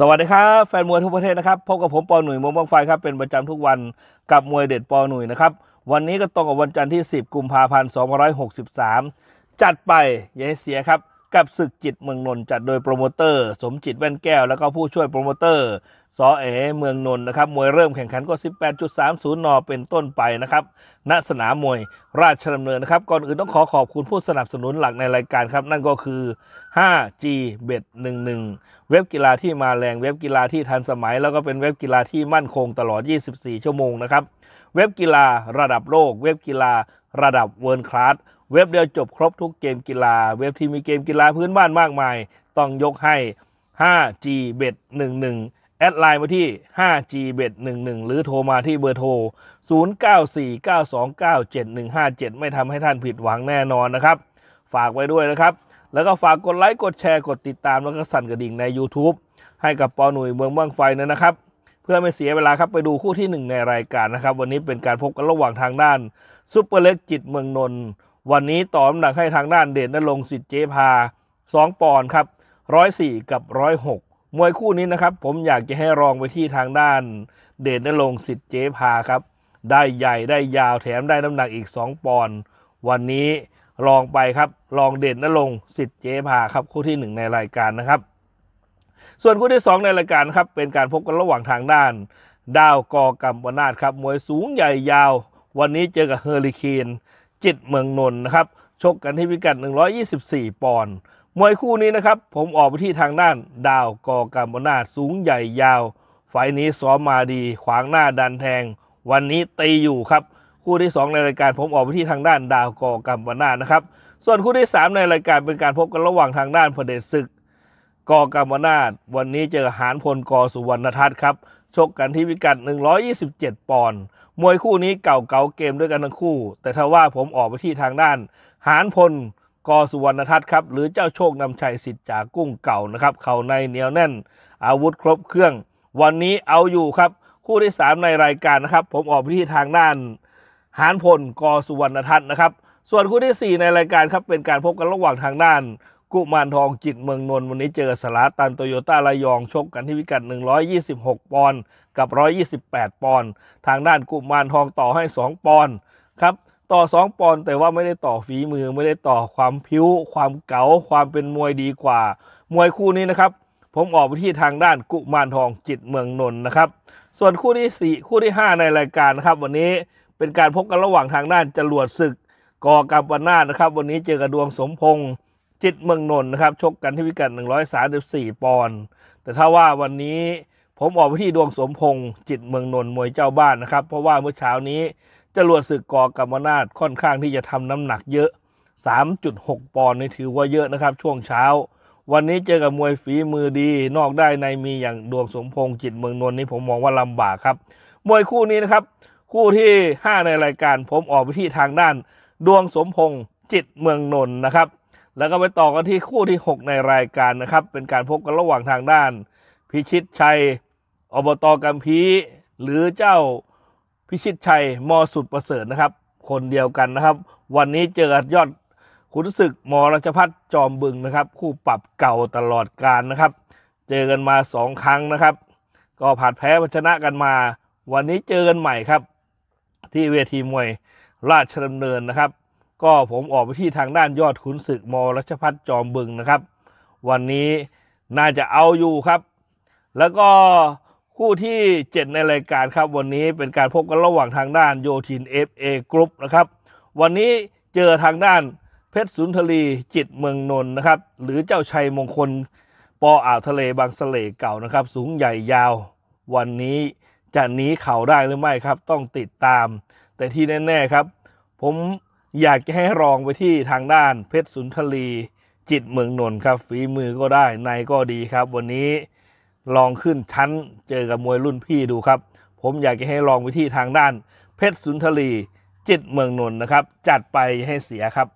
สวัสดีครับ แฟนมวยทุกประเทศนะครับ พบกับผม ปอหนุ่ยมงบังไฟครับ เป็นประจำทุกวันกับมวยเด็ดปอหนุ่ยนะครับ วันนี้ก็ตรงกับวันจันทร์ที่ 10กุมภาพันธ์2563 จัดไป อย่าให้เสียครับับศึกจิตเมืองนนท์จัดโดยโปรโมเตอร์ สมจิตแว่นแก้วแล้วก็ผู้ช่วยโปรโมเตอร์ สอเอเมืองนนท์นะครับมวยเริ่มแข่งขันก็ 18.30นเป็นต้นไปนะครับณสนามมวยราชดำเนินนะครับ ก่อนอื่นต้องขอขอบคุณผู้สนับสนุนหลักในรายการครับ นั่นก็คือ 5G เบ็ด11เว็บกีฬาที่มาแรงเว็บกีฬาที่ทันสมัย แล้วก็เป็นเว็บกีฬาที่มั่นคงตลอด 24 ชั่วโมงนะครับเว็บกีฬาระดับโลกเว็บกีฬาระดับเวิร์คลาสเว็บเดียวจบครบทุกเกมกีฬา เว็บที่มีเกมกีฬาพื้นบ้านมากมาย ต้องยกให้ 5G เบ็ด11 แอดไลน์มาที่ 5G เบ็ด11 หรือโทรมาที่เบอร์โทร 0949297157 ไม่ทำให้ท่านผิดหวังแน่นอนนะครับ ฝากไว้ด้วยนะครับ แล้วก็ฝากกดไลค์ กดแชร์กดติดตามแล้วก็สั่นกระดิ่งใน YouTube ให้กับปอหนุ่ยเมืองบ้างไฟนะนะครับ เพื่อไม่เสียเวลาครับไปดูคู่ที่1ในรายการนะครับวันนี้เป็นการพบกันระหว่างทางด้านซุปเปอร์เล็กจิตเมืองนนท์วันนี้ต่อน้ำหนักให้ทางด้านเด่นนรงสิทธิ์เจพา 2ปอนด์ครับร้อยสี่กับร้อยหกมวยคู่นี้นะครับผมอยากจะให้รองไปที่ทางด้านเด่นรงสิทธิ์เจพาครับได้ใหญ่ได้ยาวแถมได้น้ำหนักอีก 2 ปอนด์วันนี้ลองไปครับลองเด่นนรงสิทธิ์เจพาครับคู่ที่ 1 ในรายการนะครับ ส่วนคู่ที่ 2 ในรายการครับเป็นการพบกันระหว่างทางด้าน ดาวกอกัมปนาทครับมวยสูงใหญ่ยาววันนี้เจอกับเฮอริเคนจิตเมืองนนท์นะครับ ชกกันที่พิกัด 124 ปอนด์มวยคู่นี้นะครับ ผมออกไปที่ทางด้าน ดาวกอกามนาสูงใหญ่ยาวไฟนี้ซ้อมมาดี ขวางหน้าดันแทง วันนี้ตีอยู่ครับ คู่ที่2ในรายการ ผมออกไปที่ทางด้านดาวกอกามนานะครับ ส่วนคู่ที่ 3 ในรายการเป็นการพบกันระหว่างทางด้านพเดชศึก กอกามนาวันนี้เจอหานพลกสุวรรณทัศน์ครับชกกันที่พิกัด 127 ปอนด์ มวยคู่นี้เก่าเก่าเกมด้วยกันทั้งคู่ แต่ถ้าว่าผมออกไปที่ทางด้าน หานพลกสุวรรณทัศน์ครับ หรือเจ้าโชคนำชัยสิทธิ์จากกุ้งเก่านะครับ เข่าในเนียวแน่นอาวุธครบเครื่อง วันนี้เอาอยู่ครับคู่ที่ 3 ในรายการนะครับ ผมออกไปที่ทางด้าน หานพลกสุวรรณทัศน์นะครับ ส่วนคู่ที่ 4 ในรายการครับเป็นการพบกันระหว่างทางด้านกุมารทองจิตเมืองนนท์วันนี้เจอสลาตันโตโยต้าระยองชกกันที่วิกัด126 ปอนด์กับ 128 ปอนด์ทางด้านกุมารทองต่อให้ 2 ปอนด์ครับต่อ2ปอนด์แต่ว่าไม่ได้ต่อฝีมือไม่ได้ต่อความผิวความเกา๋าความเป็นมวยดีกว่า มวยคู่นี้นะครับ ผมออกไปที่ทางด้านกุมารทองจิตเมืองนนท์นะครับ ส่วนคู่ที่ 4 คู่ที่ 5 ในรายการนะครับ วันนี้เป็นการพบกันระหว่างทางด้านจรวดศึกกอกับวันนานะครับ วันนี้เจอกระดวงสมพงษ์จิตเมืองนนท์นะครับชกกันที่พิกัด134 ปอนด์แต่ถ้าว่าวันนี้ผมออกไปที่ดวงสมพงษ์จิตเมืองนนท์มวยเจ้าบ้านนะครับเพราะว่าเมื่อเช้านี้จรวดศึกกอกรรมนาศค่อนข้างที่จะทำน้ำหนักเยอะ 3.6 ปอนด์นี่ถือว่าเยอะนะครับ ช่วงเช้า วันนี้เจอกับมวยฝีมือดี นอกได้ในมีอย่างดวงสมพงษ์จิตเมืองนนท์นี่ผมมองว่าลำบากครับมวยคู่นี้นะครับ คู่ที่ 5 ในรายการผมออกไปที่ทางด้านดวงสมพงษ์จิตเมืองนนท์นะครับแล้วก็ไปต่อกันที่คู่ที่ 6 ในรายการนะครับ เป็นการพบกันระหว่างทางด้าน พิชิตชัย อบตกัมพี หรือเจ้าพิชิตชัยมอสุดประเสริฐนะครับ คนเดียวกันนะครับ วันนี้เจอกับยอดขุนศึกมอรัชพัฒจอมบึงนะครับ คู่ปรับเก่าตลอดการนะครับ เจอกันมาสองครั้งนะครับ ก็ผ่านแพ้ชนะกันมา วันนี้เจอกันใหม่ครับ ที่เวทีมวยราชดำเนินนะครับก็ผมออกไปที่ทางด้านยอดขุนศึกมรัชพัฒจอมบึงนะครับ วันนี้น่าจะเอาอยู่ครับ แล้วก็คู่ที่ 7 ในรายการครับ วันนี้เป็นการพบกันระหว่างทางด้านโยทินเอฟเอกรุ๊ปนะครับ วันนี้เจอทางด้านเพชรสุนทรีจิตเมืองนนท์นะครับ หรือเจ้าชัยมงคลปออ่าวทะเลบางสเลเก่านะครับ สูงใหญ่ยาว วันนี้ จะหนีเข่าได้หรือไม่ครับ ต้องติดตาม แต่ที่แน่ๆครับ ผมอยากจะให้รองไปที่ทางด้าน เพชรสุนทรีจิตเมืองนนท์ครับ ฝีมือก็ได้ในก็ดีครับ วันนี้ลองขึ้นชั้นเจอกับมวยรุ่นพี่ดูครับ ผมอยากจะให้ลองไปที่ทางด้าน เพชรสุนทรีจิตเมืองนนท์นะครับ จัดไปให้เสียครับ